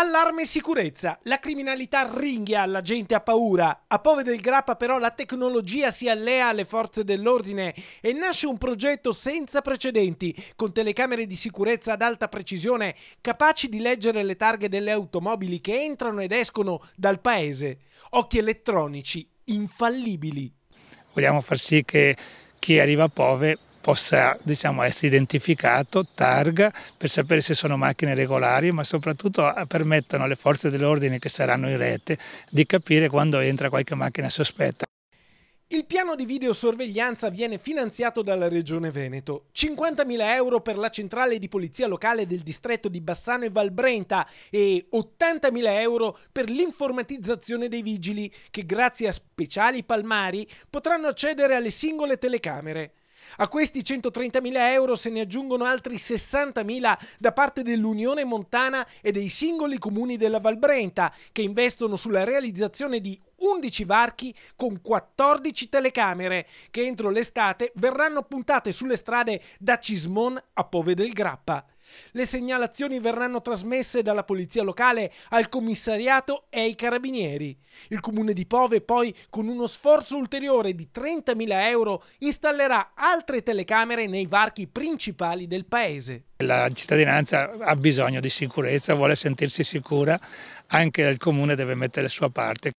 Allarme e sicurezza. La criminalità ringhia, la gente ha paura. A Pove del Grappa però la tecnologia si allea alle forze dell'ordine e nasce un progetto senza precedenti, con telecamere di sicurezza ad alta precisione, capaci di leggere le targhe delle automobili che entrano ed escono dal paese. Occhi elettronici infallibili. Vogliamo far sì che chi arriva a Pove possa diciamo, essere identificato, targa, per sapere se sono macchine regolari, ma soprattutto eh, permettono alle forze dell'ordine che saranno in rete di capire quando entra qualche macchina sospetta. Il piano di videosorveglianza viene finanziato dalla Regione Veneto. 50.000 euro per la centrale di polizia locale del distretto di Bassano e Valbrenta e 80.000 euro per l'informatizzazione dei vigili che grazie a speciali palmari potranno accedere alle singole telecamere. A questi 130.000 euro se ne aggiungono altri 60.000 da parte dell'Unione Montana e dei singoli comuni della Valbrenta, che investono sulla realizzazione di 11 varchi con 14 telecamere che entro l'estate verranno puntate sulle strade da Cismon a Pove del Grappa. Le segnalazioni verranno trasmesse dalla polizia locale al commissariato e ai carabinieri. Il comune di Pove poi, con uno sforzo ulteriore di 30.000 euro, installerà altre telecamere nei varchi principali del paese. La cittadinanza ha bisogno di sicurezza, vuole sentirsi sicura, anche il comune deve mettere la sua parte.